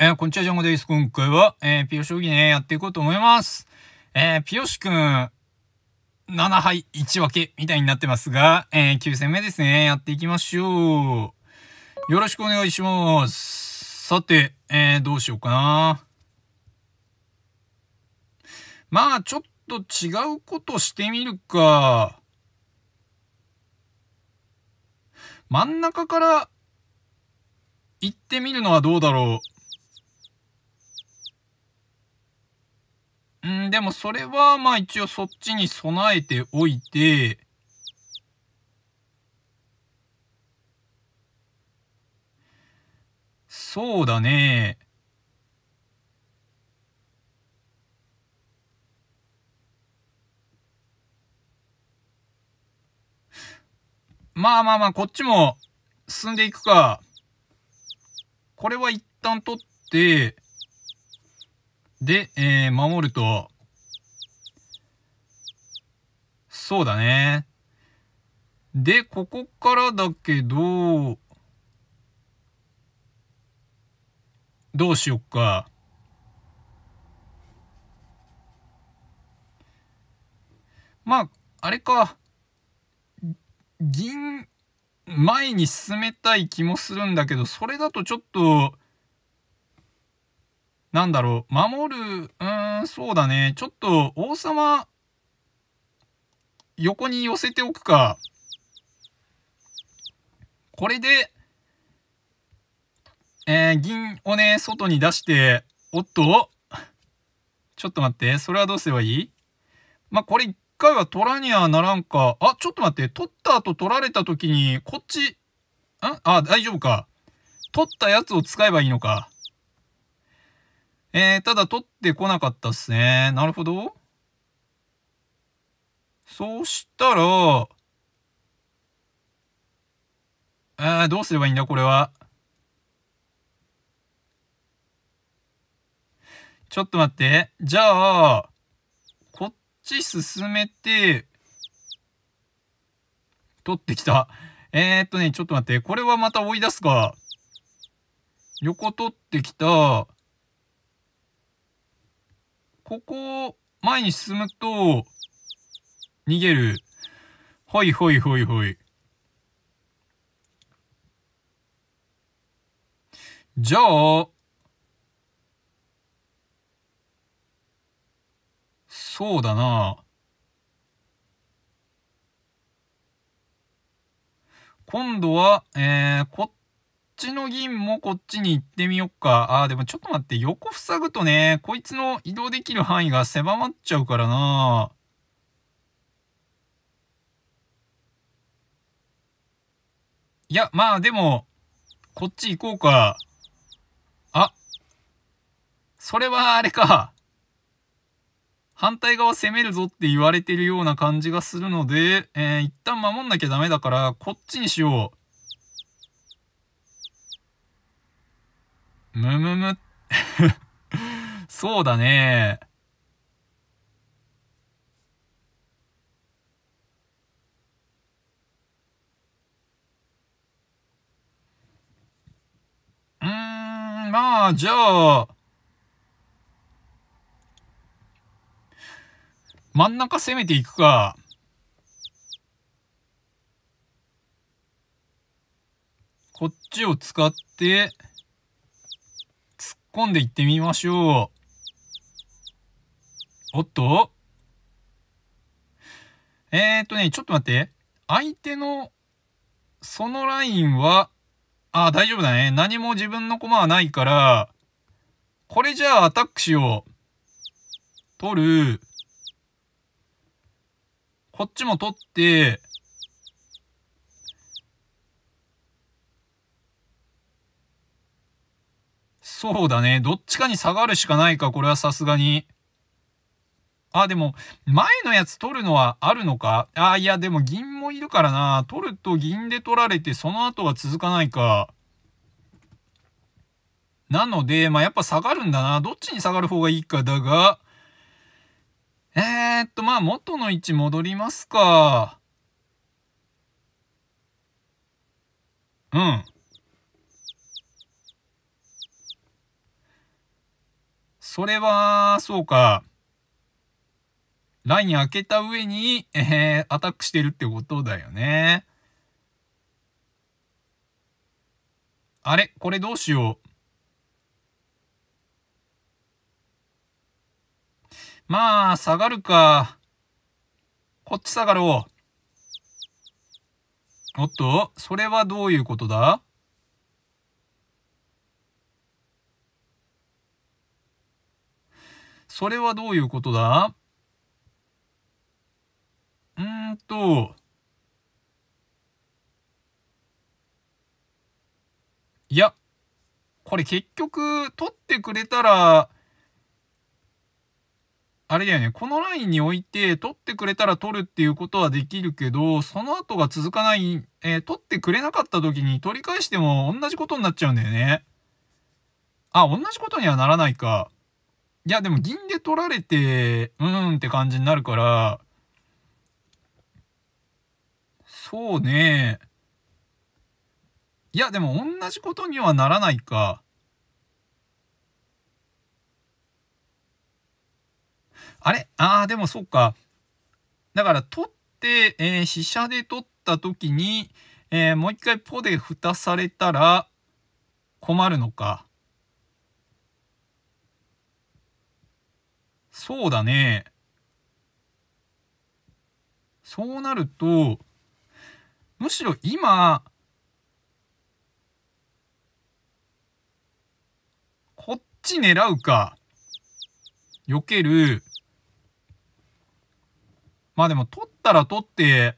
えー、こんにちは、ジャンゴです。今回は、えー、ピヨ将棋ね、やっていこうと思います。えー、ピヨシくん、7敗1分けみたいになってますが、えー、9戦目ですね。やっていきましょう。よろしくお願いします。さて、えー、どうしようかな。まあ、ちょっと違うことしてみるか。真ん中から行ってみるのはどうだろう。うん、でもそれはまあ一応そっちに備えておいて、そうだね。まあまあまあ、こっちも進んでいくか。これは一旦取って、で、えー、守ると、そうだね。で、ここからだけど、どうしよっか。まあ、あれか。銀、前に進めたい気もするんだけど、それだとちょっと、なんだろう、守る、うーん、そうだね。ちょっと、王様、横に寄せておくか。これで、えー、銀をね、外に出して、おっと、ちょっと待って、それはどうすればいいまあ、これ一回は取らにはならんか。あ、ちょっと待って、取った後取られた時に、こっち、んあ、大丈夫か。取ったやつを使えばいいのか。えー、ただ取ってこなかったっすね。なるほど。そうしたら、あーどうすればいいんだ、これは。ちょっと待って。じゃあ、こっち進めて、取ってきた。えー、っとね、ちょっと待って。これはまた追い出すか。横取ってきた。ここ、を前に進むと、逃げる。ほいほいほいほい。じゃあ、そうだな。今度は、えー、こっちの銀もこっちに行ってみよっか。ああ、でもちょっと待って、横塞ぐとね、こいつの移動できる範囲が狭まっちゃうからな。いや、まあでも、こっち行こうか。あ、それはあれか。反対側攻めるぞって言われてるような感じがするので、えー、一旦守んなきゃダメだから、こっちにしよう。むむむ。そうだね。うん、まあ、じゃあ、真ん中攻めていくか。こっちを使って、込んでいってみましょう。おっとえーとね、ちょっと待って。相手の、そのラインは、あ、大丈夫だね。何も自分の駒はないから、これじゃあアタックしよう。取る。こっちも取って、そうだね。どっちかに下がるしかないか、これはさすがに。あ、でも、前のやつ取るのはあるのかあ、いや、でも銀もいるからな。取ると銀で取られて、その後は続かないか。なので、まあ、やっぱ下がるんだな。どっちに下がる方がいいかだが、えー、っと、まあ、元の位置戻りますか。うん。それは、そうか。ライン開けた上に、えー、アタックしてるってことだよね。あれこれどうしよう。まあ、下がるか。こっち下がろう。おっと、それはどういうことだそれはどういうことだうーんと、いや、これ結局、取ってくれたら、あれだよね、このラインに置いて、取ってくれたら取るっていうことはできるけど、その後が続かない、えー、取ってくれなかった時に取り返しても同じことになっちゃうんだよね。あ、同じことにはならないか。いや、でも銀で取られて、うーんって感じになるから、そうね。いや、でも同じことにはならないか。あれああ、でもそうか。だから取って、えー、飛車で取った時に、えー、もう一回ポで蓋されたら困るのか。そうだね。そうなると、むしろ今、こっち狙うか、避ける。まあでも取ったら取って、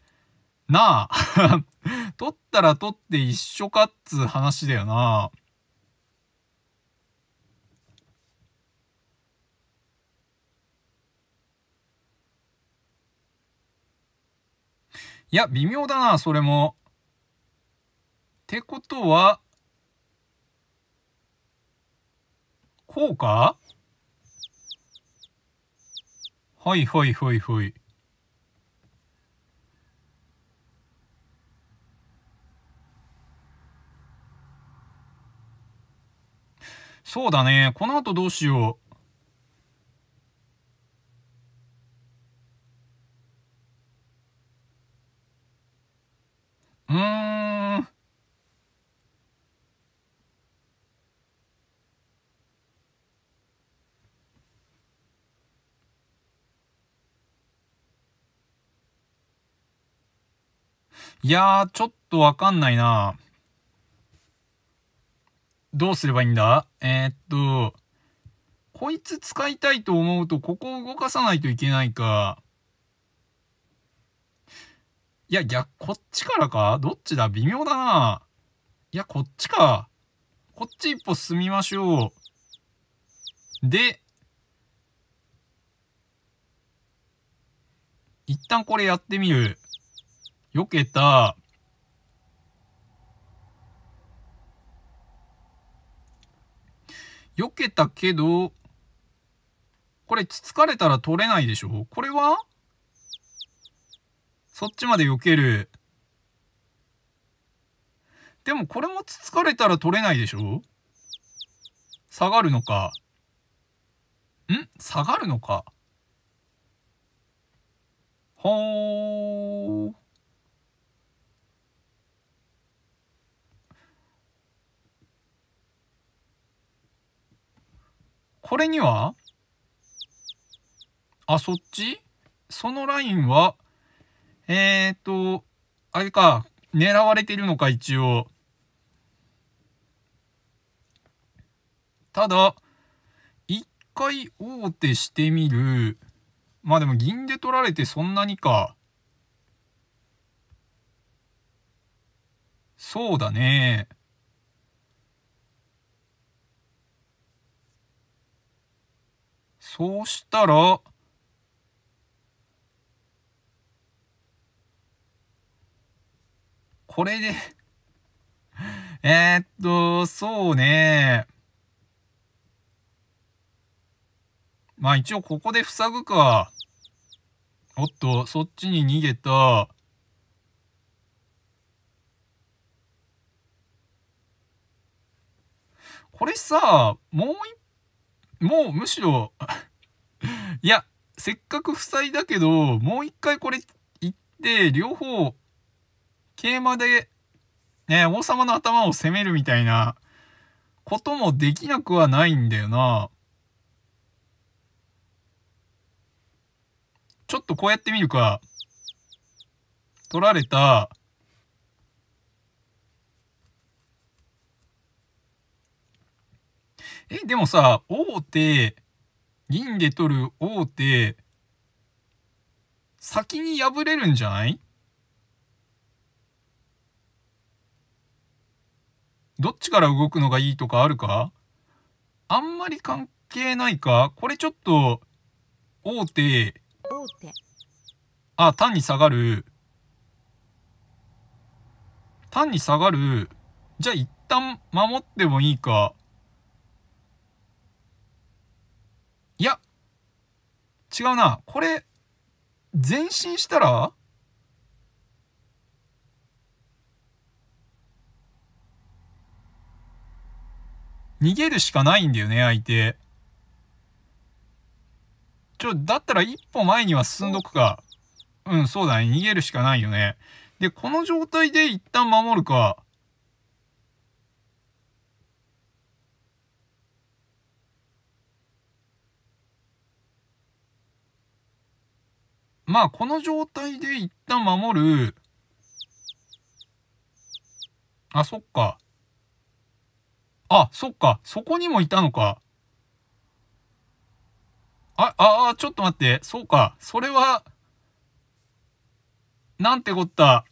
なあ 取ったら取って一緒かっつ話だよな。いや、微妙だな、それも。ってことは、こうかはいはいはいはい。そうだね。この後どうしよう。うん。いやー、ちょっとわかんないな。どうすればいいんだえー、っと、こいつ使いたいと思うと、ここを動かさないといけないか。いや、逆、こっちからかどっちだ微妙だないや、こっちか。こっち一歩進みましょう。で、一旦これやってみる。避けた。避けたけど、これ、つつかれたら取れないでしょこれはそっちまで避ける。でもこれもつつかれたら取れないでしょ下がるのか。ん下がるのか。ほー。これにはあ、そっちそのラインはえー、っと、あれか、狙われてるのか、一応。ただ、一回王手してみる。まあでも銀で取られてそんなにか。そうだね。そうしたら、これで えっと、そうね。まあ一応ここで塞ぐか。おっと、そっちに逃げた。これさ、もうい、もうむしろ いや、せっかく塞いだけど、もう一回これ行って、両方桂馬で、ね、王様の頭を攻めるみたいなこともできなくはないんだよな。ちょっとこうやってみるか。取られた、え、でもさ、王手、銀で取る王手、先に破れるんじゃないどっちから動くのがいいとかあるかあんまり関係ないかこれちょっと、大手。大手。あ、単に下がる。単に下がる。じゃあ一旦守ってもいいか。いや、違うな。これ、前進したら逃げるしかないんだよね、相手。ちょ、だったら一歩前には進んどくか。うん、そうだね。逃げるしかないよね。で、この状態で一旦守るか。まあ、この状態で一旦守る。あ、そっか。あ、そっか、そこにもいたのか。あ、ああ、ちょっと待って、そうか、それは、なんてこった。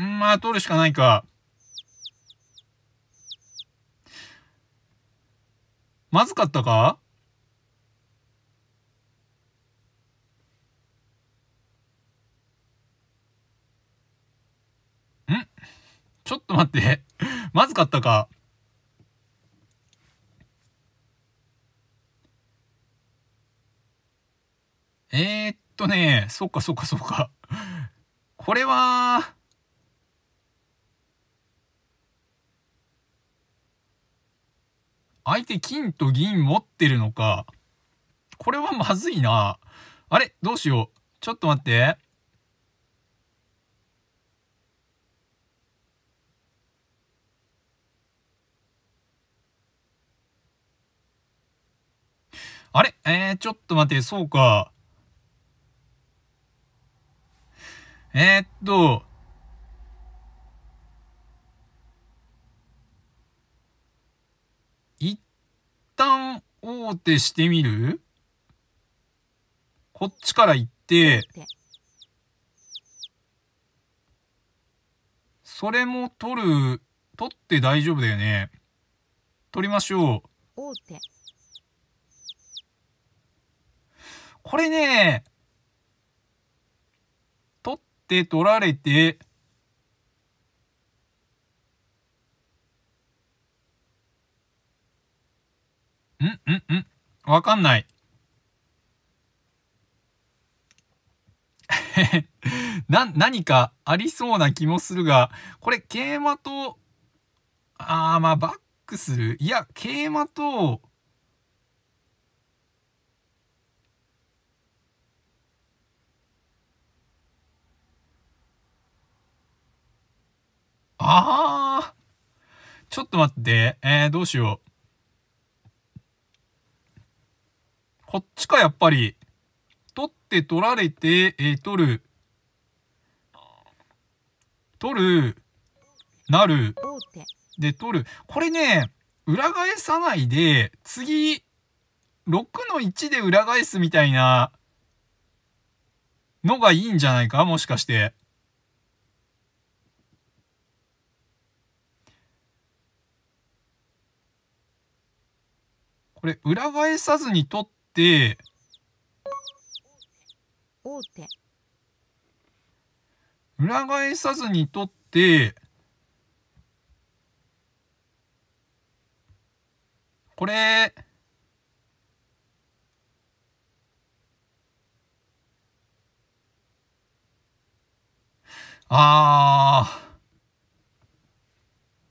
んまあ、取るしかないか。まずかったかちょっと待って まずかったか。えー、っとね、そっかそっかそっか。これは、相手金と銀持ってるのか。これはまずいな。あれどうしよう。ちょっと待って。あれえー、ちょっと待って、そうか。えー、っと、一旦大手してみるこっちから行って、それも取る、取って大丈夫だよね。取りましょう。大手。これね、取って取られて、んんんわかんない。な、何かありそうな気もするが、これ、桂馬と、ああ、まあ、バックする。いや、桂馬と、あーちょっと待って、えー、どうしよう。こっちか、やっぱり。取って取られて、えー、取る。取る。なる。で、取る。これね、裏返さないで、次、6の1で裏返すみたいなのがいいんじゃないかもしかして。これ、裏返さずに取って、手。裏返さずに取って、これ、ああ。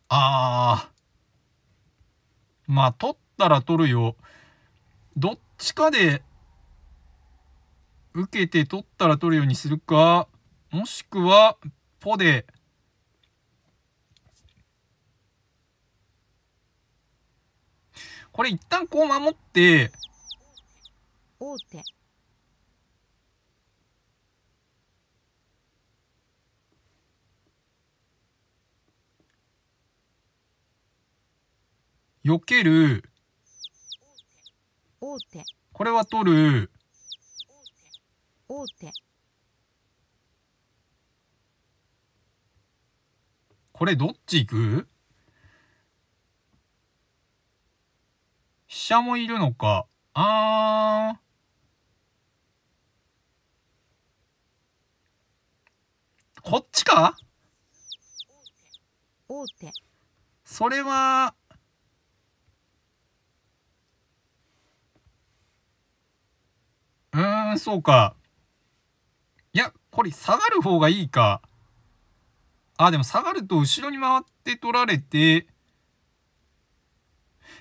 ああ。まあ、取っったら取るよ。どっちかで受けて取ったら取るようにするか、もしくは、ポで、これ一旦こう守って、よ手。避ける、手これは取る王手これどっち行く飛車もいるのかあーこっちか王手それはうーん、そうか。いや、これ下がる方がいいか。あ、でも下がると後ろに回って取られて、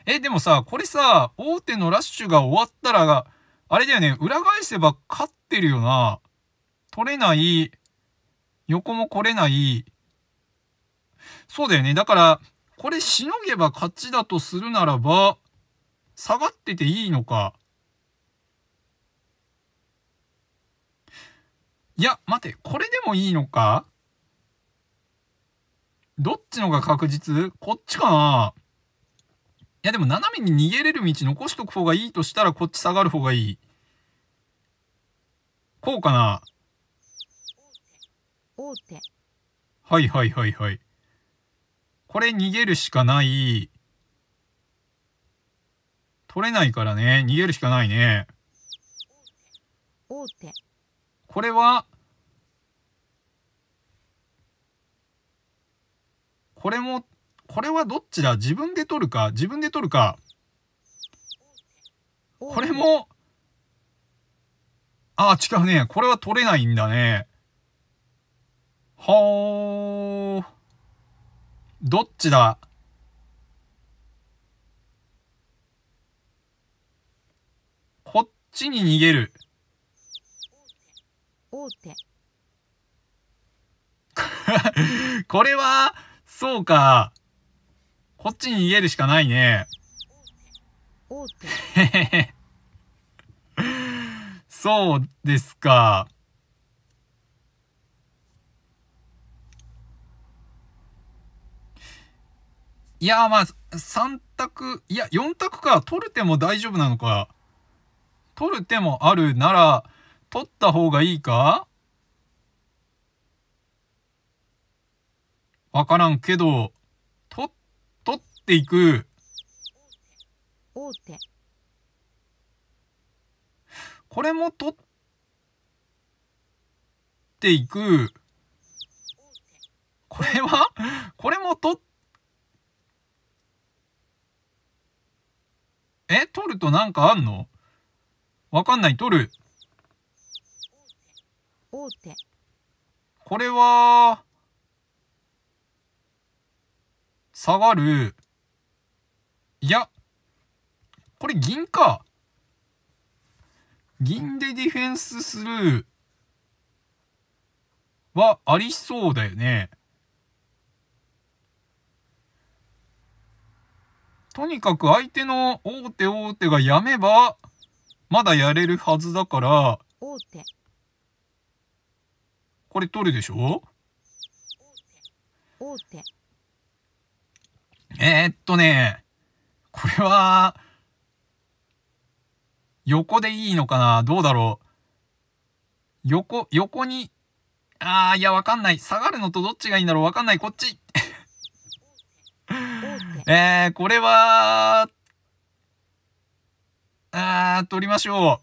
え、でもさ、これさ、大手のラッシュが終わったらが、あれだよね、裏返せば勝ってるよな。取れない、横も来れない。そうだよね。だから、これしのげば勝ちだとするならば、下がってていいのか。いや、待て、これでもいいのかどっちのが確実こっちかないやでも斜めに逃げれる道残しとく方がいいとしたらこっち下がる方がいい。こうかなはいはいはいはい。これ逃げるしかない。取れないからね。逃げるしかないね。これは、これも、これはどっちだ自分で取るか自分で取るか。これも、ああ、違うね。これは取れないんだね。はー。どっちだこっちに逃げる。これは、そうか。こっちに逃げるしかないね。へへへ。そうですか。いや、まあ、3択、いや、4択か。取る手も大丈夫なのか。取る手もあるなら、取った方がいいかわからんけど、と、取っていく。大手。これもとっていく。これはこれもとっえ取るとなんかあんのわかんない、取る。これは、下がる。いや、これ銀か。銀でディフェンスするはありそうだよね。とにかく相手の大手大手がやめば、まだやれるはずだから、これ取るでしょ大手。えー、っとね、これは、横でいいのかなどうだろう横、横に、ああ、いや、わかんない。下がるのとどっちがいいんだろうわかんない。こっちえー、これは、あー、取りましょ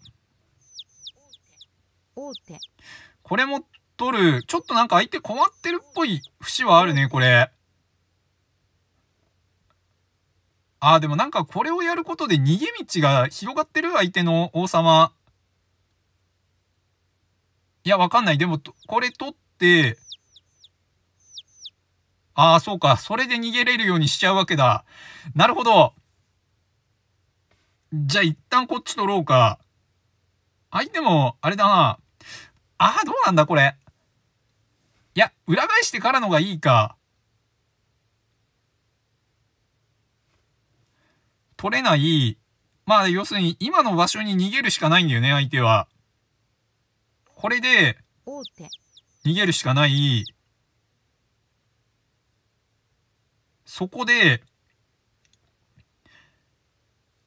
う。これも取る。ちょっとなんか相手困ってるっぽい節はあるね、これ。ああ、でもなんかこれをやることで逃げ道が広がってる相手の王様。いや、わかんない。でも、これ取って、ああ、そうか。それで逃げれるようにしちゃうわけだ。なるほど。じゃあ一旦こっち取ろうか。相手も、あれだな。ああ、どうなんだ、これ。いや、裏返してからのがいいか。取れない、まあ要するに今の場所に逃げるしかないんだよね、相手は。これで、逃げるしかない、そこで、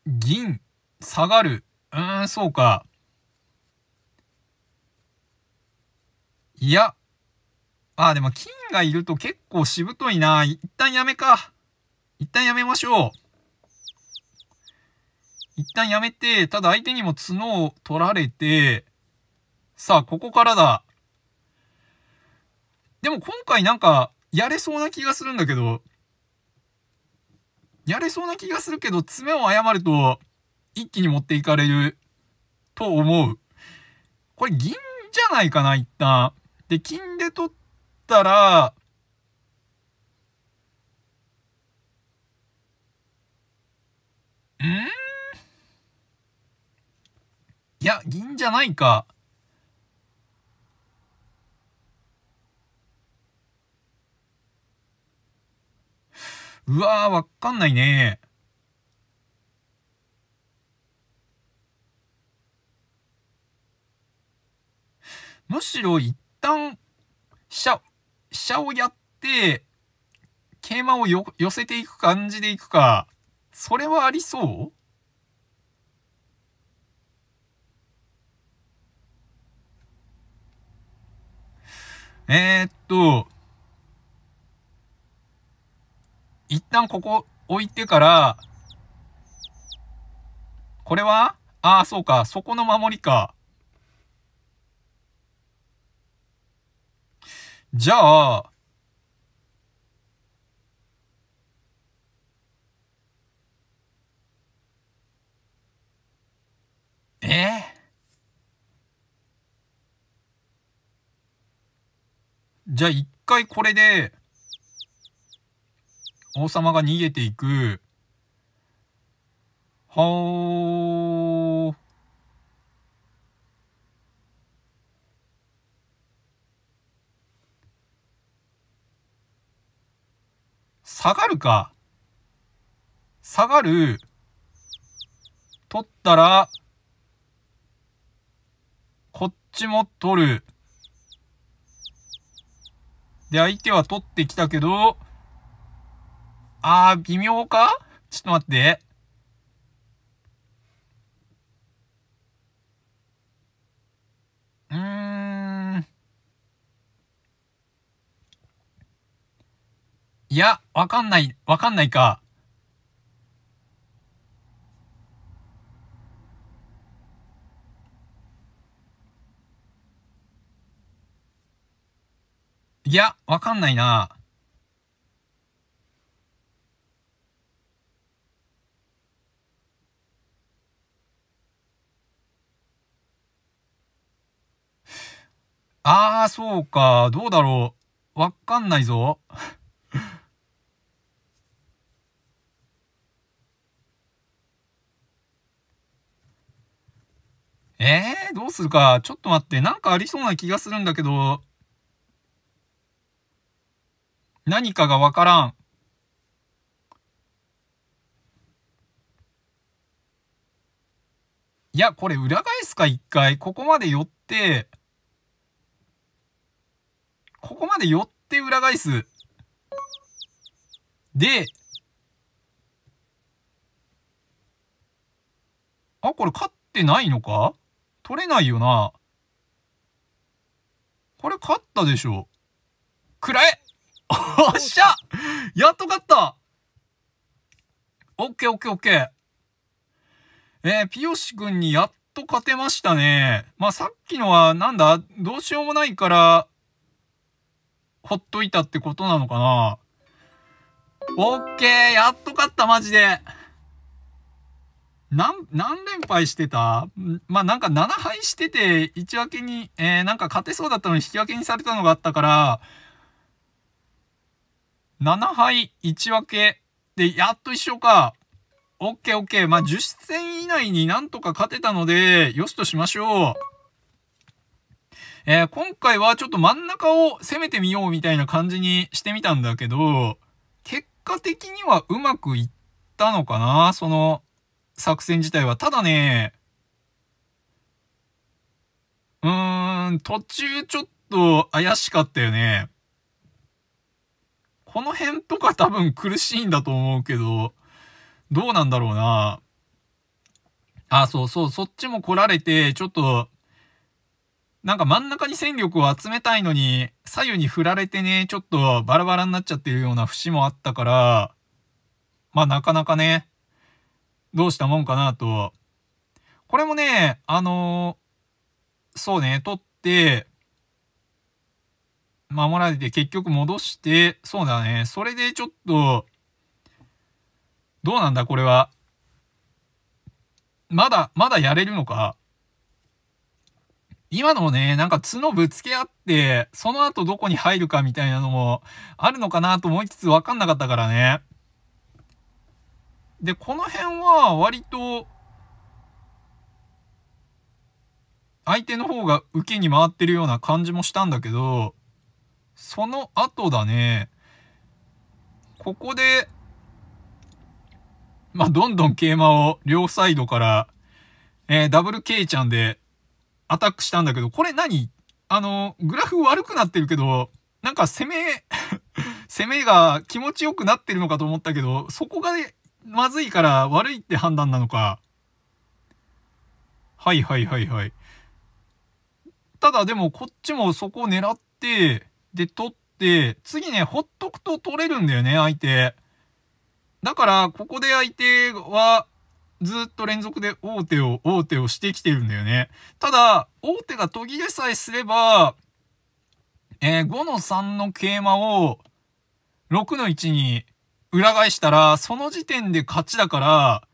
銀、下がる。うーん、そうか。いや。ああ、でも金がいると結構しぶといな。一旦やめか。一旦やめましょう。一旦やめて、ただ相手にも角を取られて、さあ、ここからだ。でも今回なんか、やれそうな気がするんだけど、やれそうな気がするけど、爪を誤ると、一気に持っていかれる、と思う。これ銀じゃないかな、一旦。で、金で取ったら、んいや、銀じゃないか。うわー、わかんないねむしろ一旦、飛車、飛車をやって、桂馬を寄せていく感じでいくか。それはありそうえー、っと、一旦ここ置いてから、これはああ、そうか。そこの守りか。じゃあ、えーじゃあ一回これで、王様が逃げていく。はー。下がるか。下がる。取ったら、こっちも取る。で、相手は取ってきたけど、あー、微妙かちょっと待って。うーん。いや、わかんない、わかんないか。いや、わかんないな。ああ、そうか。どうだろう。わかんないぞ。えー、どうするか。ちょっと待って。なんかありそうな気がするんだけど、何かがわからん。いや、これ裏返すか、一回。ここまで寄って、ここまで寄って裏返す。で、あ、これ勝ってないのか取れないよな。これ勝ったでしょ。くらえおっしゃやっと勝ったオッケーオッケーオッケー。えー、ピヨシ君にやっと勝てましたね。まあ、さっきのは、なんだ、どうしようもないから、ほっといたってことなのかな。オッケーやっと勝ったマジで何、何連敗してたまあ、なんか7敗してて、一分けに、えー、なんか勝てそうだったのに引き分けにされたのがあったから、7敗1分けで、やっと一緒か。オッケーオッケー。まあ、10戦以内になんとか勝てたので、よしとしましょう。えー、今回はちょっと真ん中を攻めてみようみたいな感じにしてみたんだけど、結果的にはうまくいったのかなその作戦自体は。ただね、うーん、途中ちょっと怪しかったよね。この辺とか多分苦しいんだと思うけど、どうなんだろうな。あ、そうそう、そっちも来られて、ちょっと、なんか真ん中に戦力を集めたいのに、左右に振られてね、ちょっとバラバラになっちゃってるような節もあったから、まあなかなかね、どうしたもんかなと。これもね、あのー、そうね、取って、守られて結局戻して、そうだね。それでちょっと、どうなんだこれは。まだ、まだやれるのか。今のね、なんか角ぶつけ合って、その後どこに入るかみたいなのもあるのかなと思いつつ分かんなかったからね。で、この辺は割と、相手の方が受けに回ってるような感じもしたんだけど、その後だね、ここで、まあ、どんどん桂馬を両サイドから、えー、ダブル K ちゃんでアタックしたんだけど、これ何あの、グラフ悪くなってるけど、なんか攻め 攻めが気持ちよくなってるのかと思ったけど、そこが、ね、まずいから悪いって判断なのか。はいはいはいはい。ただでもこっちもそこを狙って、で、取って、次ね、ほっとくと取れるんだよね、相手。だから、ここで相手は、ずっと連続で王手を、王手をしてきてるんだよね。ただ、王手が途切れさえすれば、えー、5の3の桂馬を、6の1に裏返したら、その時点で勝ちだから、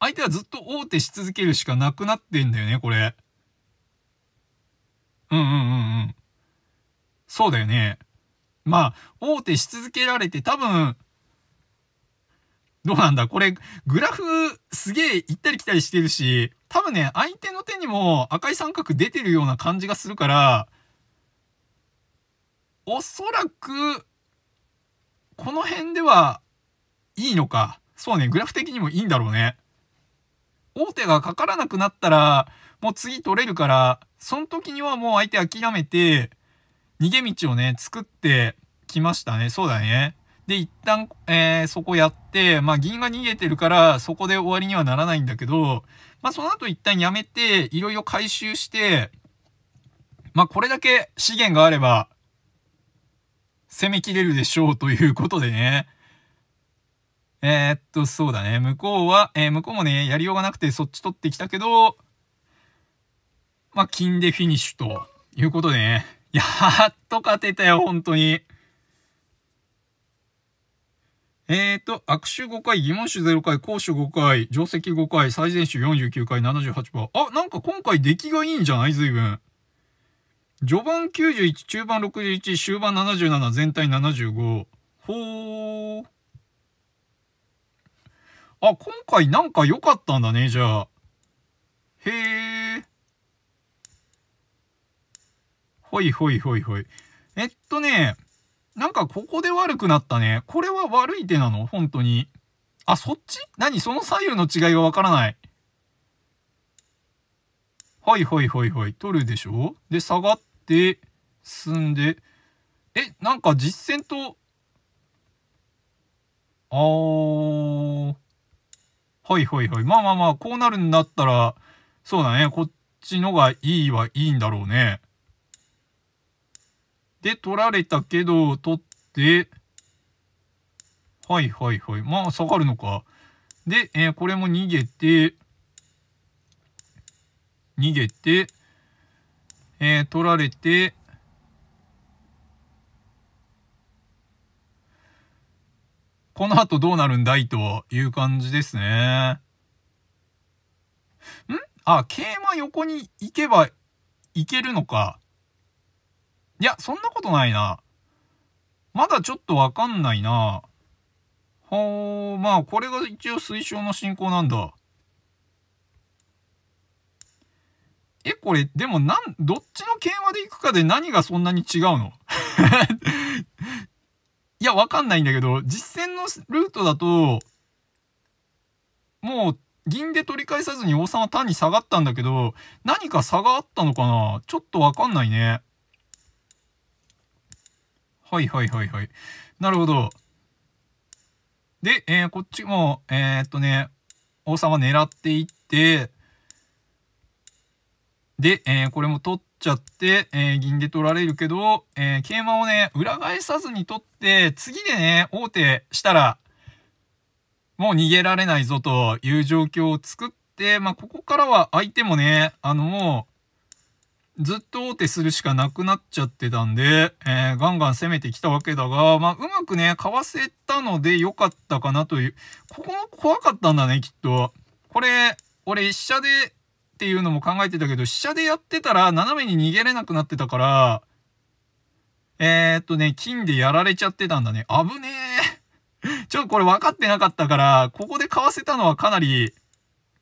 相手はずっと王手し続けるしかなくなってんだよね、これ。うんうんうんうん。そうだよね。まあ、大手し続けられて多分、どうなんだこれ、グラフすげえ行ったり来たりしてるし、多分ね、相手の手にも赤い三角出てるような感じがするから、おそらく、この辺ではいいのか。そうね、グラフ的にもいいんだろうね。大手がかからなくなったら、もう次取れるから、その時にはもう相手諦めて、逃げ道をね、作ってきましたね。そうだね。で、一旦、えー、そこやって、まあ、銀が逃げてるから、そこで終わりにはならないんだけど、まあ、その後一旦やめて、いろいろ回収して、まあ、これだけ資源があれば、攻めきれるでしょうということでね。えー、っと、そうだね。向こうは、えー、向こうもね、やりようがなくてそっち取ってきたけど、まあ、金でフィニッシュということでね。やっと勝てたよ、本当に。えーと、悪手5回、疑問手0回、攻手5回、定石5回、最善手49回、78%。あ、なんか今回出来がいいんじゃない随分。序盤91、中盤61、終盤77、全体75。ほー。あ、今回なんか良かったんだね、じゃあ。へー。ほいほいほいほい。えっとね、なんかここで悪くなったね。これは悪い手なの本当に。あ、そっち何その左右の違いがわからない。はいはいはいはい。取るでしょで、下がって、進んで。え、なんか実戦と、あー。はいはいはい。まあまあまあ、こうなるんだったら、そうだね。こっちのがいいはいいんだろうね。で、取られたけど、取って、はいはいはい。まあ、下がるのか。で、えー、これも逃げて、逃げて、えー、取られて、この後どうなるんだいという感じですね。んあ、桂馬横に行けば行けるのか。いや、そんなことないな。まだちょっとわかんないな。ほう。まあ、これが一応推奨の進行なんだ。え、これ、でもなん、どっちの桂馬で行くかで何がそんなに違うの いや、わかんないんだけど、実戦のルートだと、もう、銀で取り返さずに王様単に下がったんだけど、何か差があったのかなちょっとわかんないね。はいはいはいはい。なるほど。で、えー、こっちも、えー、っとね、王様狙っていって、で、えー、これも取っちゃって、え銀で取られるけど、え桂馬をね、裏返さずに取って、次でね、王手したら、もう逃げられないぞという状況を作って、まあ、ここからは相手もね、あの、もう、ずっと王手するしかなくなっちゃってたんで、えー、ガンガン攻めてきたわけだが、まあ、うまくね、かわせたので良かったかなという。ここも怖かったんだね、きっと。これ、俺、飛車でっていうのも考えてたけど、飛車でやってたら斜めに逃げれなくなってたから、えー、っとね、金でやられちゃってたんだね。危ねえ。ちょっとこれ分かってなかったから、ここでかわせたのはかなり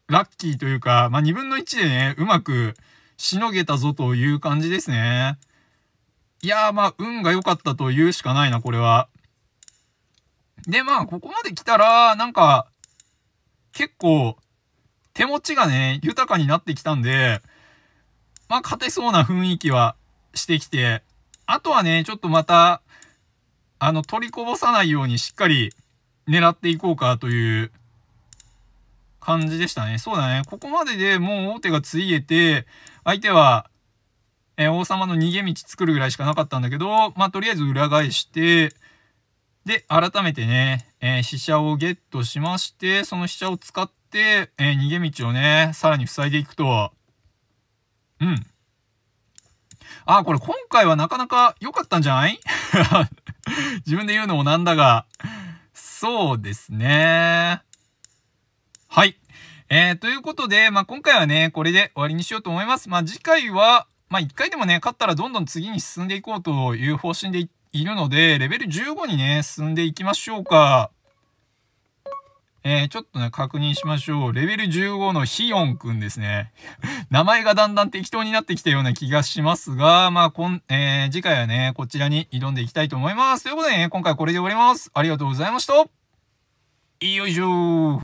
ラッキーというか、まあ、2分の1でね、うまく、しのげたぞという感じですね。いやーまあ、運が良かったと言うしかないな、これは。で、まあ、ここまで来たら、なんか、結構、手持ちがね、豊かになってきたんで、まあ、勝てそうな雰囲気はしてきて、あとはね、ちょっとまた、あの、取りこぼさないようにしっかり狙っていこうかという感じでしたね。そうだね。ここまででもう王手がついえて、相手は、えー、王様の逃げ道作るぐらいしかなかったんだけど、まあ、とりあえず裏返して、で、改めてね、えー、飛車をゲットしまして、その飛車を使って、えー、逃げ道をね、さらに塞いでいくとは。うん。あ、これ今回はなかなか良かったんじゃない 自分で言うのもなんだが、そうですね。えー、ということで、まあ、今回はね、これで終わりにしようと思います。まあ、次回は、まあ、1回でもね、勝ったらどんどん次に進んでいこうという方針でいるので、レベル15にね、進んでいきましょうか。えー、ちょっとね、確認しましょう。レベル15のヒヨンくんですね。名前がだんだん適当になってきたような気がしますが、まあ、こん、えー、次回はね、こちらに挑んでいきたいと思います。ということでね、今回はこれで終わります。ありがとうございました。よいしょ